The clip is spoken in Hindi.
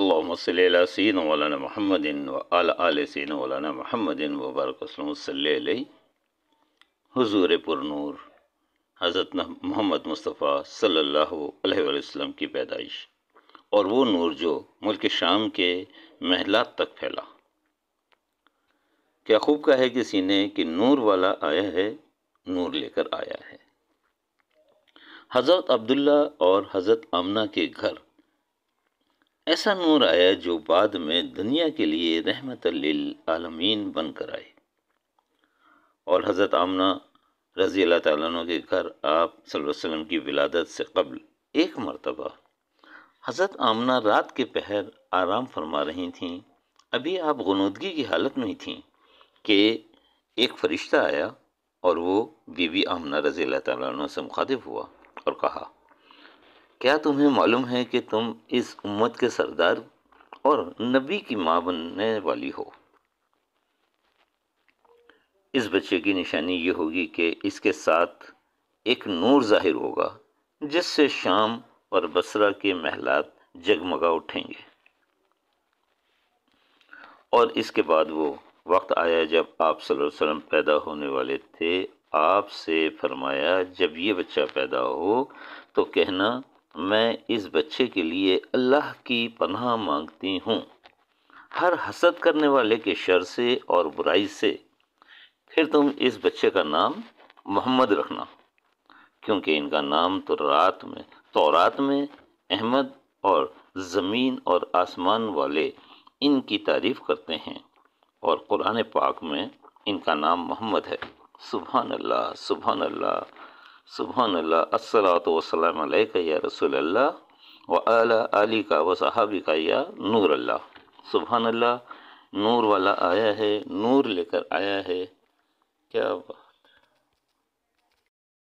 अल्लाम सीन वलाना महमदिन व अल आल सीन वलाना महमदिन वबरकसलमसल हजूर पुरनूर हज़रत मोहम्मद मुस्तफ़ा सल्लाम की पैदाइश और वो नूर जो मुल्क शाम के महलात तक फैला क्या खूब का है कि सीने कि नूर वाला आया है नूर लेकर आया है हज़रत अब्दुल्ला और हज़रत आमना के घर ऐसा नूर आया जो बाद में दुनिया के लिए रहमत आलमीन बनकर आए और हज़रत आमना रज़ी अल्लाह तु के घर आप वसल्लम की विलादत से कबल एक मरतबा हज़रत आमना रात के पहर आराम फरमा रही थीं अभी आप गनूदगी की हालत में ही थीं कि एक फ़रिश्ता आया और वो बीबी आमना रज़ी अल्लाह तु से मुखातिब हुआ और कहा क्या तुम्हें मालूम है कि तुम इस उम्मत के सरदार और नबी की माँ बनने वाली हो इस बच्चे की निशानी ये होगी कि इसके साथ एक नूर जाहिर होगा जिससे शाम और बसरा के महलात जगमगा उठेंगे और इसके बाद वो वक्त आया जब आप वसल्लम पैदा होने वाले थे आपसे फरमाया जब ये बच्चा पैदा हो तो कहना मैं इस बच्चे के लिए अल्लाह की पनाह मांगती हूँ हर हसद करने वाले के शर से और बुराई से फिर तुम इस बच्चे का नाम मोहम्मद रखना क्योंकि इनका नाम तो रात में तो रात में अहमद और ज़मीन और आसमान वाले इनकी तारीफ़ करते हैं और कुरान पाक में इनका नाम मोहम्मद है सुबह अल्लाह सुबहान अल्लाह सुबहान अल्लाह असलातम या रसूल अल्लाह व आला अली का व सहाबी का या नूर अल्लाह सुबहान अल्लाह नूर वाला आया है नूर लेकर आया है क्या